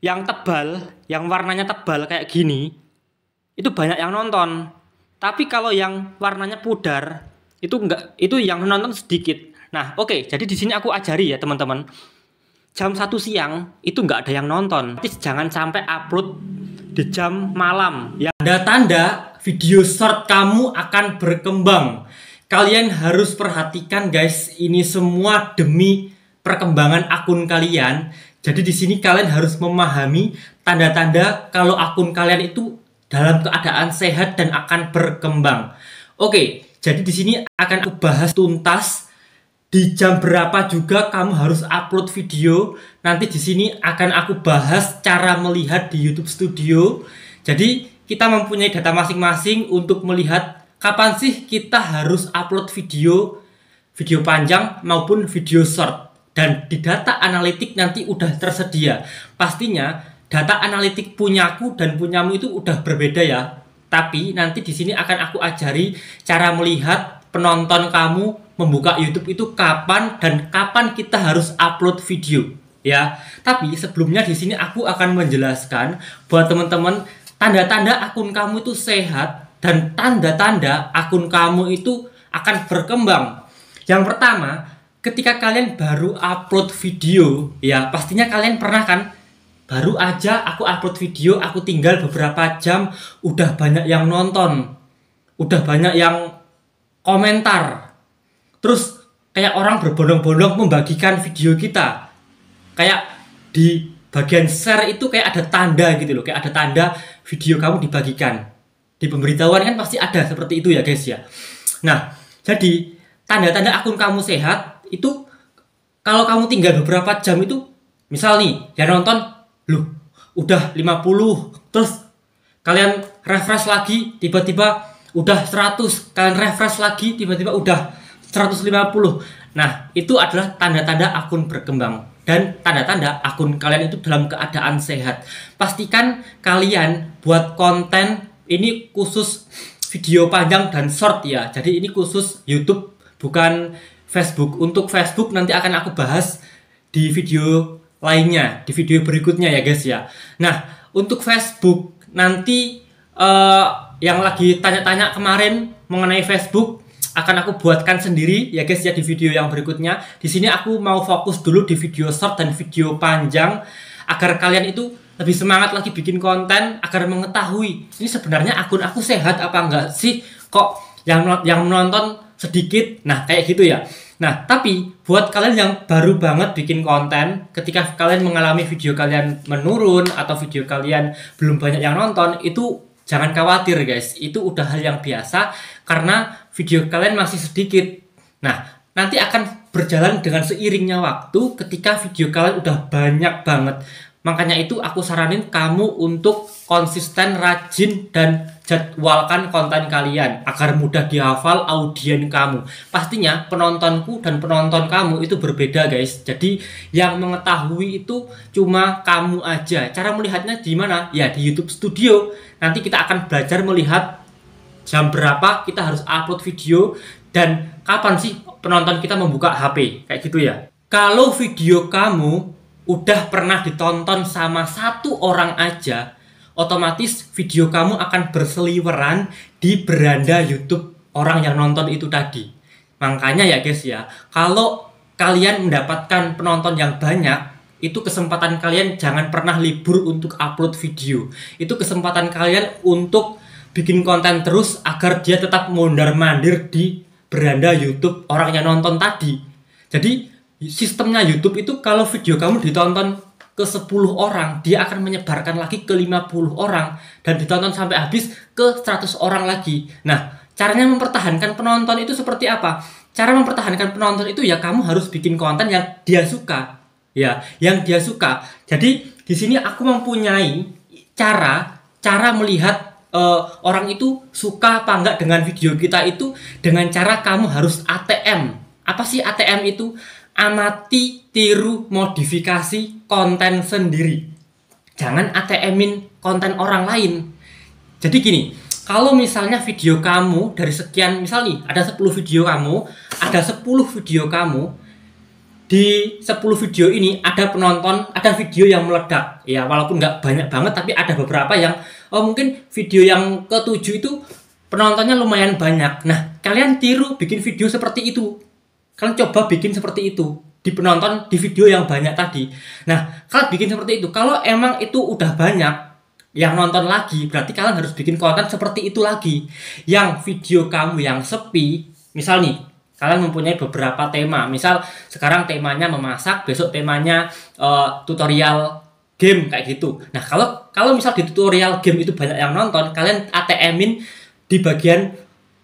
yang tebal, yang warnanya tebal kayak gini, itu banyak yang nonton. Tapi kalau yang warnanya pudar, itu enggak itu yang nonton sedikit. Nah, oke, okay, jadi di sini aku ajari ya, teman-teman. Jam 1 siang itu enggak ada yang nonton. Tapi jangan sampai upload di jam malam ya. Tanda-tanda video short kamu akan berkembang. Kalian harus perhatikan guys, ini semua demi perkembangan akun kalian. Jadi di sini kalian harus memahami tanda-tanda kalau akun kalian itu dalam keadaan sehat dan akan berkembang. Oke, jadi di sini akan aku bahas tuntas di jam berapa juga kamu harus upload video. Nanti di sini akan aku bahas cara melihat di YouTube Studio. Jadi kita mempunyai data masing-masing untuk melihat kapan sih kita harus upload video video panjang maupun video short dan di data analitik nanti udah tersedia. Pastinya data analitik punyaku dan punyamu itu udah berbeda ya. Tapi nanti di sini akan aku ajari cara melihat penonton kamu membuka YouTube itu kapan dan kapan kita harus upload video ya. Tapi sebelumnya di sini aku akan menjelaskan buat teman-teman tanda-tanda akun kamu itu sehat dan tanda-tanda akun kamu itu akan berkembang. Yang pertama, ketika kalian baru upload video, ya pastinya kalian pernah kan baru aja aku upload video, aku tinggal beberapa jam udah banyak yang nonton, udah banyak yang komentar. Terus kayak orang berbondong-bondong membagikan video kita. Kayak di bagian share itu kayak ada tanda gitu loh, kayak ada tanda video kamu dibagikan. Di pemberitahuan kan pasti ada seperti itu ya guys ya. Nah, jadi tanda-tanda akun kamu sehat itu kalau kamu tinggal beberapa jam itu misal nih ya nonton lu udah 50 terus kalian refresh lagi tiba-tiba udah 100 kalian refresh lagi tiba-tiba udah 150 nah itu adalah tanda-tanda akun berkembang dan tanda-tanda akun kalian itu dalam keadaan sehat pastikan kalian buat konten ini khusus video panjang dan short ya jadi ini khusus YouTube bukan Facebook. Untuk Facebook nanti akan aku bahas di video lainnya, di video berikutnya ya guys ya. Nah, untuk Facebook nanti uh, yang lagi tanya-tanya kemarin mengenai Facebook akan aku buatkan sendiri ya guys ya di video yang berikutnya. Di sini aku mau fokus dulu di video short dan video panjang agar kalian itu lebih semangat lagi bikin konten agar mengetahui ini sebenarnya akun aku sehat apa enggak sih kok yang yang menonton sedikit. Nah, kayak gitu ya. Nah, tapi buat kalian yang baru banget bikin konten, ketika kalian mengalami video kalian menurun atau video kalian belum banyak yang nonton, itu jangan khawatir guys. Itu udah hal yang biasa karena video kalian masih sedikit. Nah, nanti akan berjalan dengan seiringnya waktu ketika video kalian udah banyak banget Makanya itu aku saranin kamu untuk konsisten, rajin, dan jadwalkan konten kalian agar mudah dihafal audien kamu. Pastinya penontonku dan penonton kamu itu berbeda guys. Jadi yang mengetahui itu cuma kamu aja. Cara melihatnya di mana? Ya di YouTube Studio. Nanti kita akan belajar melihat jam berapa kita harus upload video dan kapan sih penonton kita membuka HP. Kayak gitu ya. Kalau video kamu udah pernah ditonton sama satu orang aja, otomatis video kamu akan berseliweran di beranda YouTube orang yang nonton itu tadi. Makanya ya guys ya, kalau kalian mendapatkan penonton yang banyak, itu kesempatan kalian jangan pernah libur untuk upload video. Itu kesempatan kalian untuk bikin konten terus agar dia tetap mondar mandir di beranda YouTube orang yang nonton tadi. Jadi sistemnya YouTube itu kalau video kamu ditonton ke 10 orang, dia akan menyebarkan lagi ke 50 orang dan ditonton sampai habis ke 100 orang lagi. Nah, caranya mempertahankan penonton itu seperti apa? Cara mempertahankan penonton itu ya kamu harus bikin konten yang dia suka. Ya, yang dia suka. Jadi di sini aku mempunyai cara cara melihat uh, orang itu suka apa enggak dengan video kita itu dengan cara kamu harus ATM. Apa sih ATM itu? amati, tiru, modifikasi konten sendiri. Jangan ATM-in konten orang lain. Jadi gini, kalau misalnya video kamu dari sekian, misalnya ada 10 video kamu, ada 10 video kamu, di 10 video ini ada penonton, ada video yang meledak. Ya, walaupun nggak banyak banget, tapi ada beberapa yang, oh mungkin video yang ketujuh itu penontonnya lumayan banyak. Nah, kalian tiru bikin video seperti itu Kalian coba bikin seperti itu di penonton di video yang banyak tadi. Nah, kalian bikin seperti itu. Kalau emang itu udah banyak yang nonton lagi, berarti kalian harus bikin konten seperti itu lagi. Yang video kamu yang sepi, misal nih, kalian mempunyai beberapa tema. Misal sekarang temanya memasak, besok temanya uh, tutorial game kayak gitu. Nah, kalau kalau misal di tutorial game itu banyak yang nonton, kalian ATM-in di bagian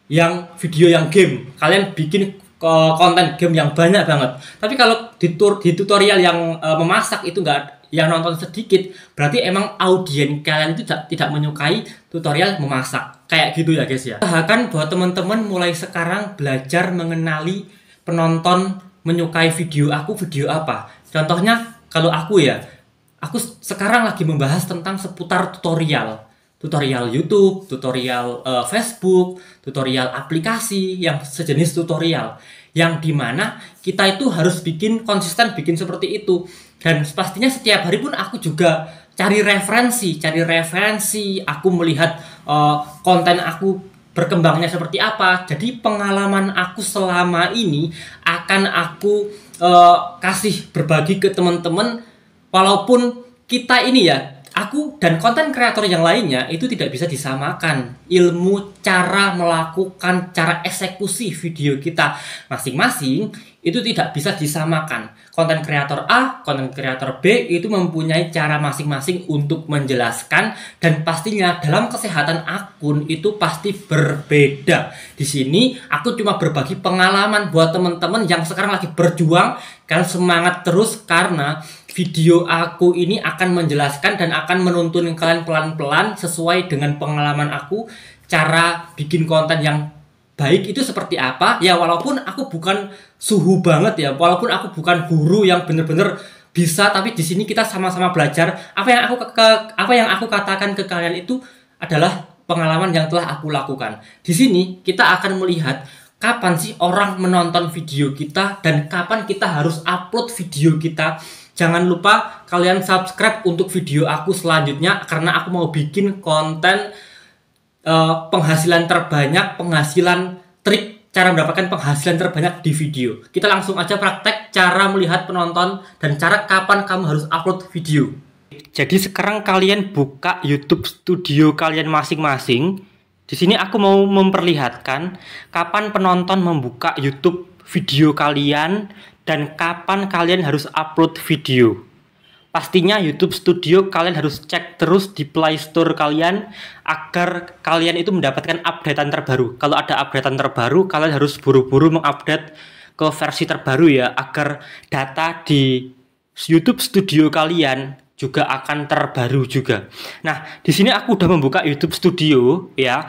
yang video yang game. Kalian bikin ke konten game yang banyak banget. Tapi kalau di, tur, di tutorial yang uh, memasak itu enggak yang nonton sedikit, berarti emang audiens kalian itu tidak, tidak menyukai tutorial memasak. Kayak gitu ya guys ya. bahkan buat teman-teman mulai sekarang belajar mengenali penonton menyukai video aku video apa. Contohnya kalau aku ya, aku sekarang lagi membahas tentang seputar tutorial tutorial YouTube, tutorial uh, Facebook, tutorial aplikasi yang sejenis tutorial yang dimana kita itu harus bikin konsisten bikin seperti itu dan pastinya setiap hari pun aku juga cari referensi cari referensi aku melihat uh, konten aku berkembangnya seperti apa jadi pengalaman aku selama ini akan aku uh, kasih berbagi ke teman-teman walaupun kita ini ya aku dan konten kreator yang lainnya itu tidak bisa disamakan ilmu cara melakukan cara eksekusi video kita masing-masing itu tidak bisa disamakan konten kreator A konten kreator B itu mempunyai cara masing-masing untuk menjelaskan dan pastinya dalam kesehatan akun itu pasti berbeda di sini aku cuma berbagi pengalaman buat teman-teman yang sekarang lagi berjuang kan semangat terus karena video aku ini akan menjelaskan dan akan menuntun kalian pelan-pelan sesuai dengan pengalaman aku cara bikin konten yang baik itu seperti apa ya walaupun aku bukan suhu banget ya walaupun aku bukan guru yang bener-bener bisa tapi di sini kita sama-sama belajar apa yang aku ke, apa yang aku katakan ke kalian itu adalah pengalaman yang telah aku lakukan di sini kita akan melihat kapan sih orang menonton video kita dan kapan kita harus upload video kita Jangan lupa kalian subscribe untuk video aku selanjutnya karena aku mau bikin konten uh, penghasilan terbanyak, penghasilan trik cara mendapatkan penghasilan terbanyak di video. Kita langsung aja praktek cara melihat penonton dan cara kapan kamu harus upload video. Jadi sekarang kalian buka YouTube Studio kalian masing-masing. Di sini aku mau memperlihatkan kapan penonton membuka YouTube video kalian dan kapan kalian harus upload video. Pastinya YouTube Studio kalian harus cek terus di Play Store kalian agar kalian itu mendapatkan updatean terbaru. Kalau ada updatean terbaru, kalian harus buru-buru mengupdate ke versi terbaru ya agar data di YouTube Studio kalian juga akan terbaru juga. Nah, di sini aku udah membuka YouTube Studio ya.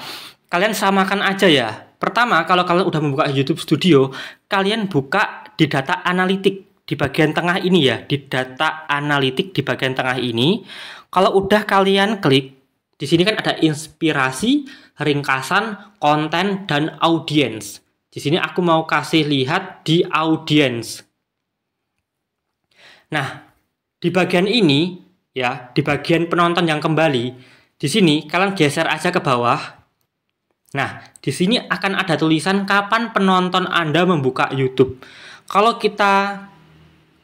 Kalian samakan aja ya. Pertama, kalau kalian udah membuka YouTube Studio, kalian buka di data analitik di bagian tengah ini ya, di data analitik di bagian tengah ini. Kalau udah kalian klik, di sini kan ada inspirasi, ringkasan, konten, dan audiens. Di sini aku mau kasih lihat di audiens. Nah, di bagian ini ya, di bagian penonton yang kembali, di sini kalian geser aja ke bawah. Nah, di sini akan ada tulisan kapan penonton Anda membuka YouTube kalau kita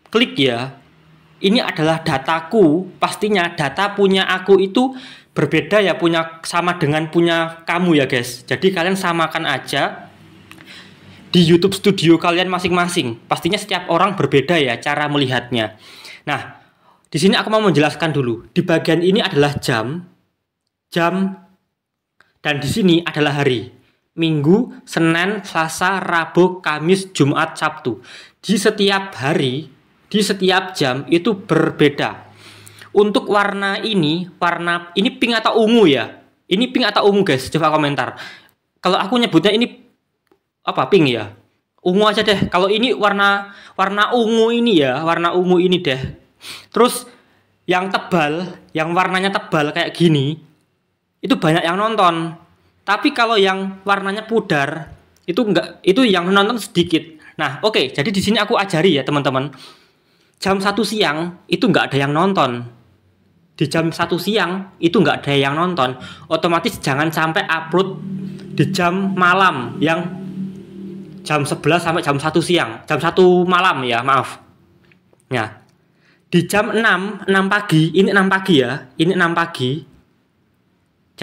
klik ya, ini adalah dataku, pastinya data punya aku itu berbeda ya punya sama dengan punya kamu ya guys. Jadi kalian samakan aja di YouTube Studio kalian masing-masing. Pastinya setiap orang berbeda ya cara melihatnya. Nah, di sini aku mau menjelaskan dulu. Di bagian ini adalah jam, jam, dan di sini adalah hari. Minggu, Senin, Selasa, Rabu, Kamis, Jumat, Sabtu. Di setiap hari, di setiap jam itu berbeda. Untuk warna ini, warna ini pink atau ungu ya? Ini pink atau ungu guys? Coba komentar. Kalau aku nyebutnya ini apa pink ya? Ungu aja deh. Kalau ini warna warna ungu ini ya, warna ungu ini deh. Terus yang tebal, yang warnanya tebal kayak gini, itu banyak yang nonton tapi kalau yang warnanya pudar itu enggak itu yang nonton sedikit. Nah, oke, okay, jadi di sini aku ajari ya, teman-teman. Jam satu siang itu enggak ada yang nonton. Di jam satu siang itu enggak ada yang nonton. Otomatis jangan sampai upload di jam malam yang jam 11 sampai jam 1 siang, jam 1 malam ya, maaf. Ya. Di jam 6, 6 pagi, ini 6 pagi ya, ini 6 pagi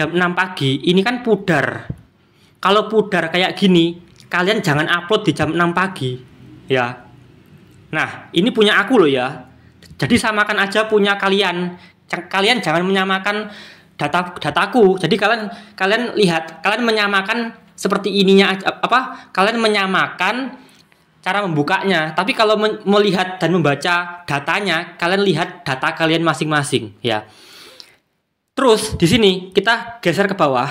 jam 6 pagi ini kan pudar kalau pudar kayak gini kalian jangan upload di jam 6 pagi ya nah ini punya aku loh ya jadi samakan aja punya kalian kalian jangan menyamakan data dataku jadi kalian kalian lihat kalian menyamakan seperti ininya apa kalian menyamakan cara membukanya tapi kalau melihat dan membaca datanya kalian lihat data kalian masing-masing ya Terus di sini kita geser ke bawah.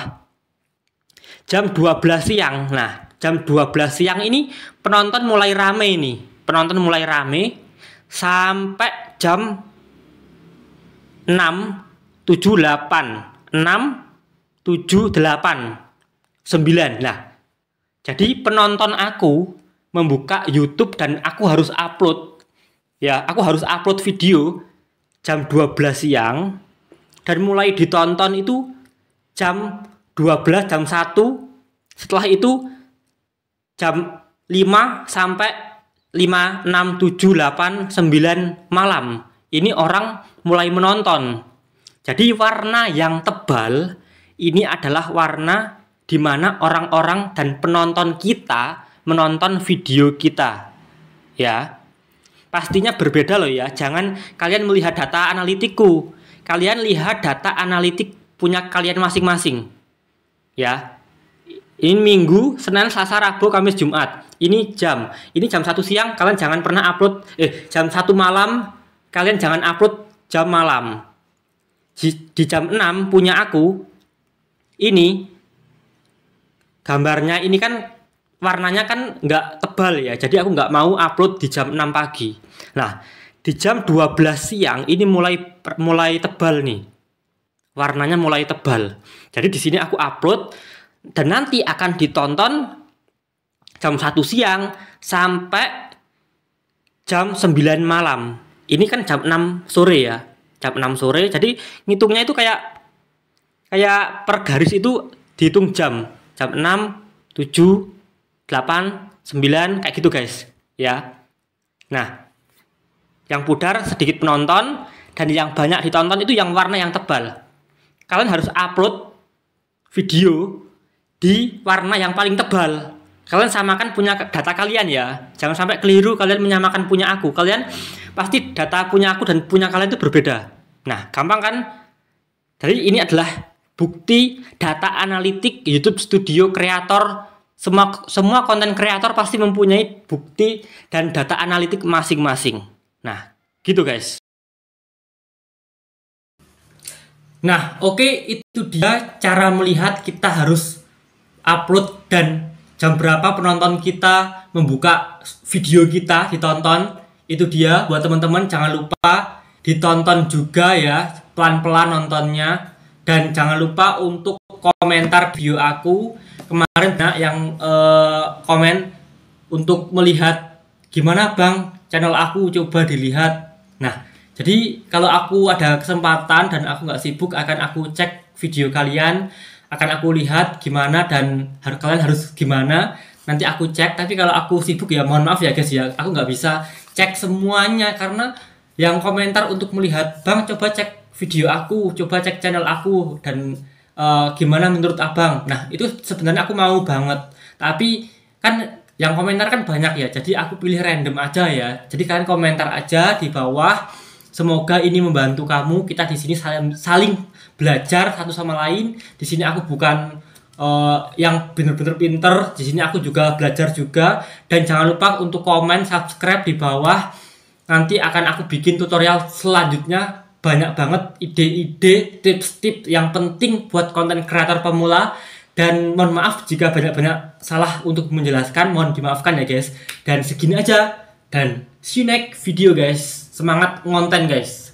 Jam 12 siang. Nah, jam 12 siang ini penonton mulai rame ini. Penonton mulai rame sampai jam 6 8 6 7 8 9. Nah, jadi penonton aku membuka YouTube dan aku harus upload ya, aku harus upload video jam 12 siang dan mulai ditonton itu jam 12 jam 1 setelah itu jam 5 sampai 5 6 7 8 9 malam ini orang mulai menonton jadi warna yang tebal ini adalah warna di mana orang-orang dan penonton kita menonton video kita ya pastinya berbeda loh ya jangan kalian melihat data analitiku kalian lihat data analitik punya kalian masing-masing. Ya. Ini Minggu, Senin, Selasa, Rabu, Kamis, Jumat. Ini jam. Ini jam 1 siang kalian jangan pernah upload eh jam 1 malam kalian jangan upload jam malam. Di, di jam 6 punya aku ini gambarnya ini kan warnanya kan nggak tebal ya jadi aku nggak mau upload di jam 6 pagi nah di jam 12 siang ini mulai mulai tebal nih. Warnanya mulai tebal. Jadi di sini aku upload dan nanti akan ditonton jam 1 siang sampai jam 9 malam. Ini kan jam 6 sore ya. Jam 6 sore. Jadi ngitungnya itu kayak kayak per garis itu dihitung jam. Jam 6, 7, 8, 9 kayak gitu guys, ya. Nah, yang pudar sedikit penonton dan yang banyak ditonton itu yang warna yang tebal. Kalian harus upload video di warna yang paling tebal. Kalian samakan punya data kalian ya. Jangan sampai keliru kalian menyamakan punya aku. Kalian pasti data punya aku dan punya kalian itu berbeda. Nah, gampang kan? Jadi ini adalah bukti data analitik YouTube Studio kreator semua semua konten kreator pasti mempunyai bukti dan data analitik masing-masing. Nah, gitu guys. Nah, oke okay, itu dia cara melihat kita harus upload dan jam berapa penonton kita membuka video kita ditonton. Itu dia buat teman-teman jangan lupa ditonton juga ya, pelan-pelan nontonnya dan jangan lupa untuk komentar video aku kemarin nah, yang eh, komen untuk melihat gimana Bang channel aku coba dilihat nah jadi kalau aku ada kesempatan dan aku nggak sibuk akan aku cek video kalian akan aku lihat gimana dan har kalian harus gimana nanti aku cek tapi kalau aku sibuk ya mohon maaf ya guys ya aku nggak bisa cek semuanya karena yang komentar untuk melihat bang coba cek video aku coba cek channel aku dan uh, gimana menurut abang nah itu sebenarnya aku mau banget tapi kan yang komentar kan banyak ya jadi aku pilih random aja ya jadi kalian komentar aja di bawah semoga ini membantu kamu kita di sini saling, saling belajar satu sama lain di sini aku bukan uh, yang bener-bener pinter di sini aku juga belajar juga dan jangan lupa untuk komen subscribe di bawah nanti akan aku bikin tutorial selanjutnya banyak banget ide-ide tips-tips yang penting buat konten kreator pemula dan mohon maaf jika banyak-banyak salah untuk menjelaskan mohon dimaafkan ya guys dan segini aja dan see you next video guys semangat ngonten guys